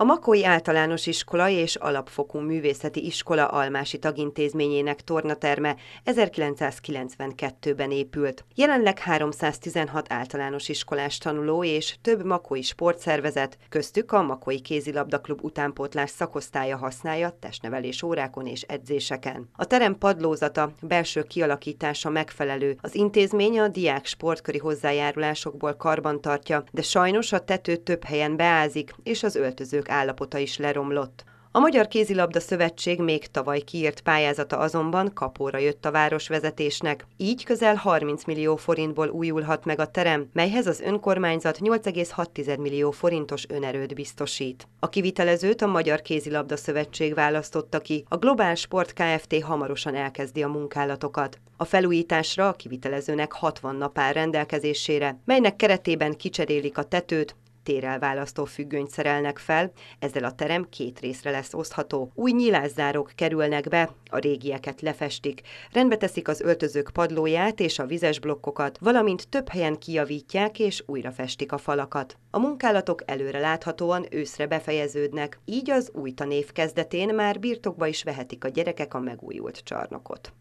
A Makói Általános Iskola és Alapfokú Művészeti Iskola Almási Tagintézményének tornaterme 1992-ben épült. Jelenleg 316 általános iskolás tanuló és több makói sportszervezet, köztük a Makói Kézilabdaklub utánpótlás szakosztálya használja testnevelés órákon és edzéseken. A terem padlózata, belső kialakítása megfelelő, az intézmény a diák sportköri hozzájárulásokból karbantartja, de sajnos a tető több helyen beázik, és az öltözők állapota is leromlott. A Magyar Kézilabda Szövetség még tavaly kiírt pályázata azonban kapóra jött a városvezetésnek. Így közel 30 millió forintból újulhat meg a terem, melyhez az önkormányzat 8,6 millió forintos önerőt biztosít. A kivitelezőt a Magyar Kézilabda Szövetség választotta ki, a Globál Sport Kft. hamarosan elkezdi a munkálatokat. A felújításra a kivitelezőnek 60 nap áll rendelkezésére, melynek keretében kicserélik a tetőt, Térelválasztó függönyt szerelnek fel, ezzel a terem két részre lesz osztható. Új nyilászárok kerülnek be, a régieket lefestik, rendbe teszik az öltözők padlóját és a vizes blokkokat, valamint több helyen kijavítják és újra festik a falakat. A munkálatok előre láthatóan őszre befejeződnek, így az új tanév kezdetén már birtokba is vehetik a gyerekek a megújult csarnokot.